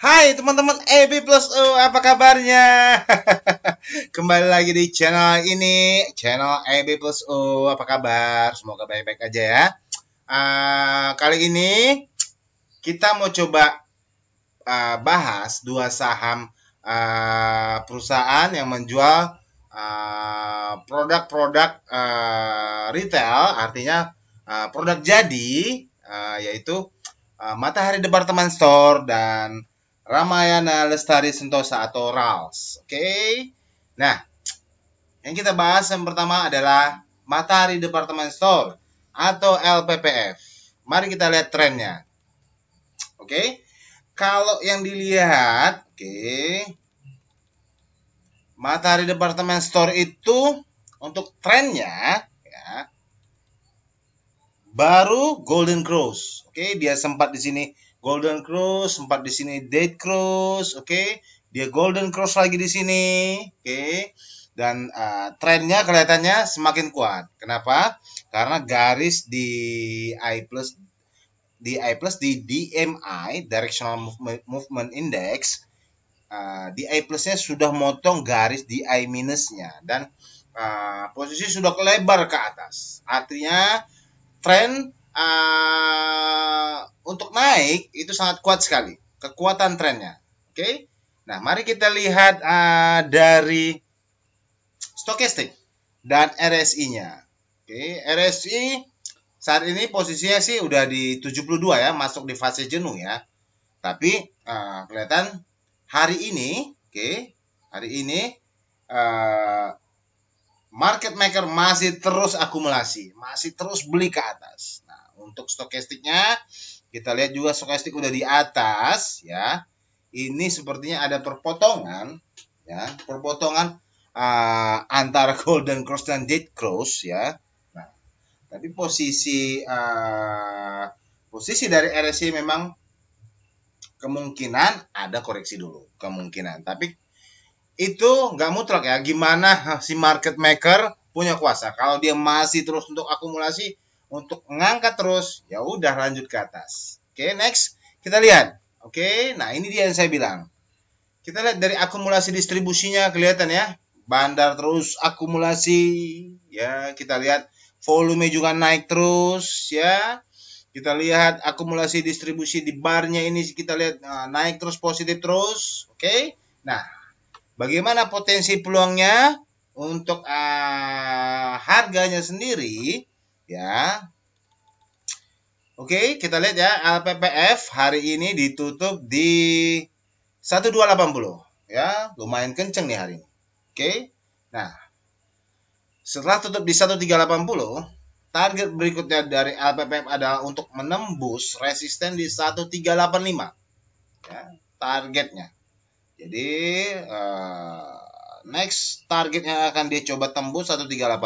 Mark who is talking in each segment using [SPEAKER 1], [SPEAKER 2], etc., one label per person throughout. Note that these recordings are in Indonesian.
[SPEAKER 1] Hai teman-teman AB Plus O apa kabarnya? Kembali lagi di channel ini, channel AB Plus O apa kabar? Semoga baik-baik aja ya. Uh, kali ini kita mau coba uh, bahas dua saham uh, perusahaan yang menjual produk-produk uh, uh, retail, artinya uh, produk jadi, uh, yaitu uh, Matahari Departemen Store dan Ramayana Lestari Sentosa atau RALS. Oke. Okay? Nah, yang kita bahas yang pertama adalah Matahari Department Store atau LPPF. Mari kita lihat trennya. Oke. Okay? Kalau yang dilihat, oke. Okay, Matahari Department Store itu untuk trennya ya baru Golden Cross. Oke, okay, dia sempat di sini Golden Cross, sempat di sini Dead Cross, oke. Okay? Dia Golden Cross lagi di sini, oke. Okay? Dan uh, eh, trennya kelihatannya semakin kuat. Kenapa? Karena garis di I plus di I plus di DMI Directional Movement, Movement Index uh, di I plusnya sudah motong garis di I minusnya dan uh, posisi sudah lebar ke atas artinya tren uh, untuk naik itu sangat kuat sekali kekuatan trennya. Oke. Okay? Nah, mari kita lihat uh, dari stokastik dan RSI-nya. Oke, okay? RSI saat ini posisinya sih udah di 72 ya, masuk di fase jenuh ya. Tapi uh, kelihatan hari ini, oke, okay, hari ini uh, market maker masih terus akumulasi, masih terus beli ke atas. Nah, untuk stokastiknya kita lihat juga stokastik udah di atas ya. Ini sepertinya ada perpotongan ya, perpotongan uh, antara golden cross dan dead cross ya. Nah, tapi posisi uh, posisi dari RSI memang kemungkinan ada koreksi dulu, kemungkinan. Tapi itu nggak mutlak ya. Gimana eh, si market maker punya kuasa? Kalau dia masih terus untuk akumulasi untuk mengangkat terus, ya udah lanjut ke atas. Oke, okay, next kita lihat. Oke, okay, nah ini dia yang saya bilang. Kita lihat dari akumulasi distribusinya kelihatan ya. Bandar terus akumulasi, ya kita lihat volume juga naik terus ya. Kita lihat akumulasi distribusi di barnya ini kita lihat nah, naik terus positif terus, oke? Okay? Nah, bagaimana potensi peluangnya untuk uh, harganya sendiri? ya. Oke, kita lihat ya LPPF hari ini ditutup di 1280 ya, lumayan kenceng nih hari ini. Oke. Nah, setelah tutup di 1380, target berikutnya dari LPPF adalah untuk menembus resisten di 1385 ya, targetnya jadi uh, next targetnya akan dia coba tembus 1385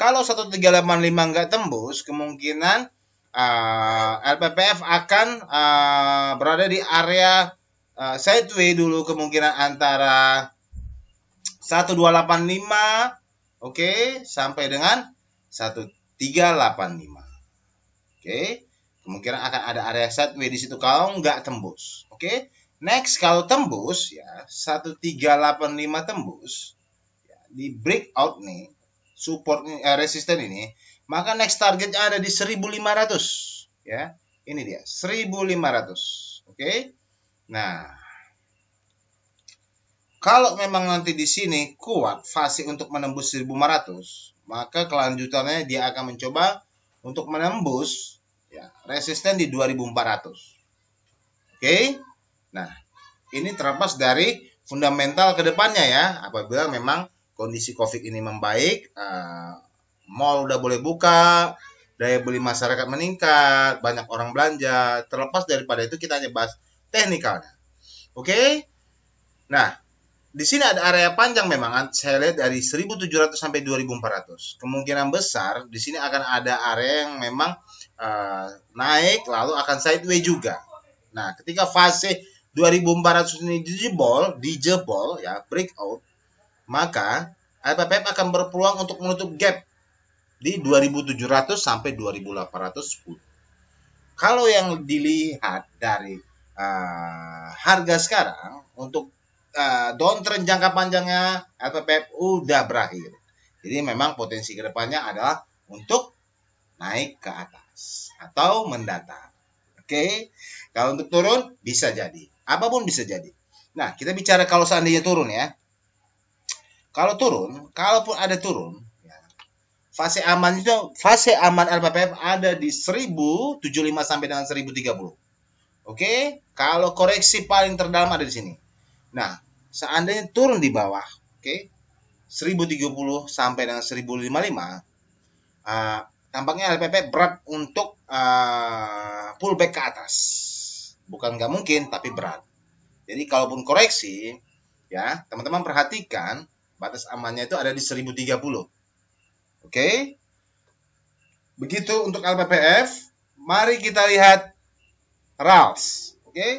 [SPEAKER 1] kalau 1385 nggak tembus, kemungkinan uh, eh, LPPF akan uh, berada di area uh, sideway dulu kemungkinan antara 1285 oke okay, sampai dengan 1385. Oke, okay. kemungkinan akan ada area sideway di situ kalau nggak tembus. Oke, okay. next kalau tembus ya 1385 tembus ya, di breakout nih support eh, resisten ini, maka next targetnya ada di 1500 ya. Ini dia 1500. Oke. Okay? Nah, kalau memang nanti di sini kuat fase untuk menembus 1500, maka kelanjutannya dia akan mencoba untuk menembus ya, resisten di 2400. Oke. Okay? Nah, ini terlepas dari fundamental kedepannya ya, apabila memang kondisi COVID ini membaik, uh, mall udah boleh buka, daya beli masyarakat meningkat, banyak orang belanja. Terlepas daripada itu kita hanya bahas teknikalnya. Oke? Okay? Nah, di sini ada area panjang memang saya lihat dari 1700 sampai 2400. Kemungkinan besar di sini akan ada area yang memang uh, naik lalu akan sideways juga. Nah, ketika fase 2400 ini dijebol, dijebol ya breakout maka LPPF akan berpeluang untuk menutup gap di 2700 sampai 2800 Kalau yang dilihat dari uh, harga sekarang untuk uh, ah, downtrend jangka panjangnya LPPF udah berakhir. Jadi memang potensi kedepannya adalah untuk naik ke atas atau mendatar. Oke, kalau untuk turun bisa jadi, apapun bisa jadi. Nah, kita bicara kalau seandainya turun ya. Kalau turun, kalaupun ada turun, ya, fase aman itu fase aman LPPF ada di 1075 sampai dengan 1030. Oke, kalau koreksi paling terdalam ada di sini. Nah, seandainya turun di bawah, oke, 1030 sampai dengan 1055, uh, ah, tampaknya LPP berat untuk uh, pullback ke atas. Bukan nggak mungkin, tapi berat. Jadi kalaupun koreksi, ya teman-teman perhatikan Batas amannya itu ada di 1030. Oke. Okay? Begitu untuk LPPF. Mari kita lihat RALS. Oke. Okay?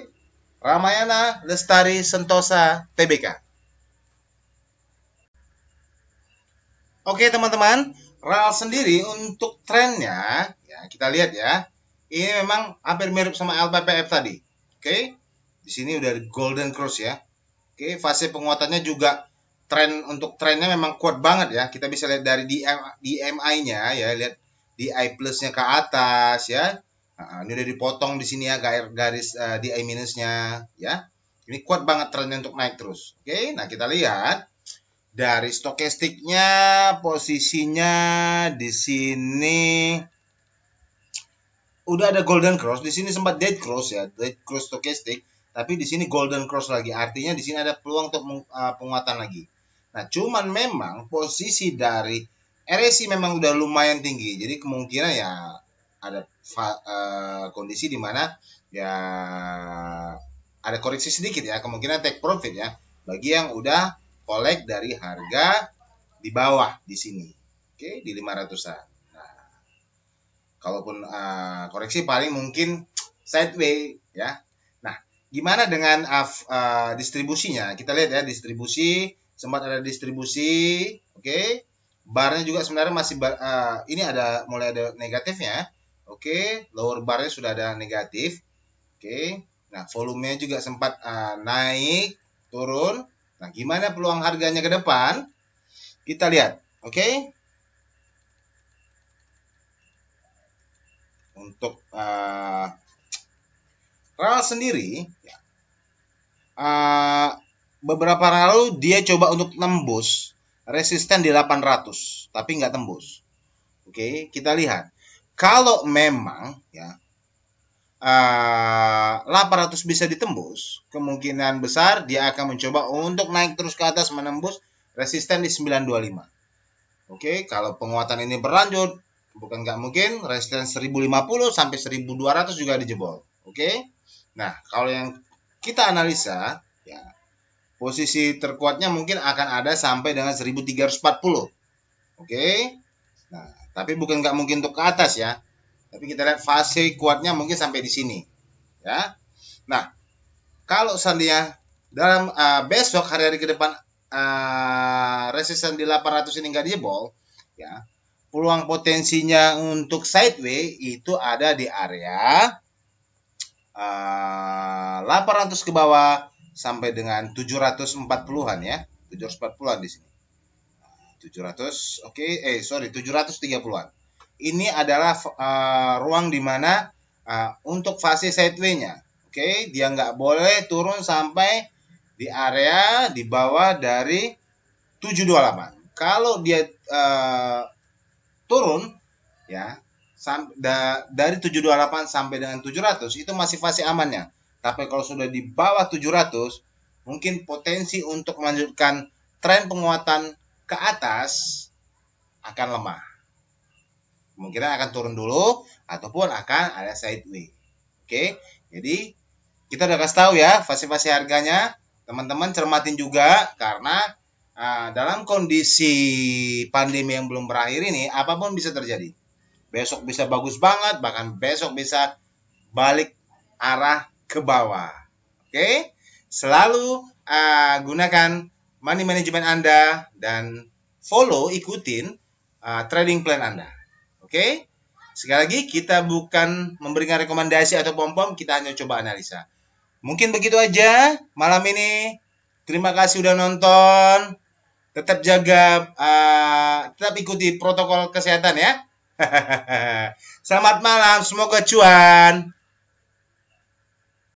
[SPEAKER 1] Ramayana Lestari Sentosa TBK. Oke teman-teman, RAL sendiri untuk trennya, ya kita lihat ya, ini memang hampir mirip sama LPPF tadi. Oke, di sini udah golden cross ya. Oke, fase penguatannya juga Trend untuk trennya memang kuat banget ya. Kita bisa lihat dari DMI-nya ya, lihat DI plusnya ke atas ya. Nah, ini udah dipotong di sini ya garis uh, eh, DI minusnya ya. Ini kuat banget trennya untuk naik terus. Oke, nah kita lihat dari stokastiknya posisinya di sini udah ada golden cross di sini sempat dead cross ya dead cross stokastik tapi di sini golden cross lagi artinya di sini ada peluang untuk eh, penguatan lagi Nah, cuman memang posisi dari RSI memang udah lumayan tinggi. Jadi kemungkinan ya ada uh, kondisi di mana ya ada koreksi sedikit ya, kemungkinan take profit ya bagi yang udah collect dari harga di bawah di sini. Oke, di 500-an. Nah, kalaupun uh, koreksi paling mungkin sideways ya. Nah, gimana dengan uh, distribusinya? Kita lihat ya distribusi sempat ada distribusi, oke. Okay. Barnya juga sebenarnya masih bar, uh, eh, ini ada mulai ada negatifnya. Oke, okay. lower barnya sudah ada negatif. Oke. Okay. Nah, volumenya juga sempat uh, naik, turun. Nah, gimana peluang harganya ke depan? Kita lihat, oke? Okay? Untuk uh, eh, RAL sendiri, ya, uh, beberapa lalu dia coba untuk tembus resisten di 800 tapi nggak tembus oke kita lihat kalau memang ya uh, eh, 800 bisa ditembus kemungkinan besar dia akan mencoba untuk naik terus ke atas menembus resisten di 925 oke kalau penguatan ini berlanjut bukan nggak mungkin resisten 1050 sampai 1200 juga dijebol oke nah kalau yang kita analisa ya Posisi terkuatnya mungkin akan ada sampai dengan 1340. Oke. Okay? Nah, tapi bukan nggak mungkin untuk ke atas ya. Tapi kita lihat fase kuatnya mungkin sampai di sini. Ya. Nah, kalau seandainya dalam uh, besok hari-hari ke depan uh, resisten di 800 ini nggak jebol, ya. Peluang potensinya untuk sideways itu ada di area uh, eh, 800 ke bawah sampai dengan 740-an ya. 740-an di sini. 700, oke, okay, eh sorry 730-an. Ini adalah uh, ruang di mana uh, untuk fase sideway-nya. Oke, okay? dia nggak boleh turun sampai di area di bawah dari 728. Kalau dia uh, turun ya da, dari 728 sampai dengan 700 itu masih fase amannya. Tapi kalau sudah di bawah 700, mungkin potensi untuk melanjutkan tren penguatan ke atas akan lemah. Kemungkinan akan turun dulu ataupun akan ada sideways. Oke, jadi kita udah kasih tahu ya fase-fase harganya. Teman-teman cermatin juga karena uh, dalam kondisi pandemi yang belum berakhir ini apapun bisa terjadi. Besok bisa bagus banget, bahkan besok bisa balik arah ke bawah. Oke? Okay? Selalu uh, gunakan money management Anda dan follow ikutin uh, trading plan Anda. Oke? Okay? Sekali lagi kita bukan memberikan rekomendasi atau pom-pom, kita hanya coba analisa. Mungkin begitu aja malam ini. Terima kasih sudah nonton. Tetap jaga, uh, tetap ikuti protokol kesehatan ya. Selamat malam, semoga cuan.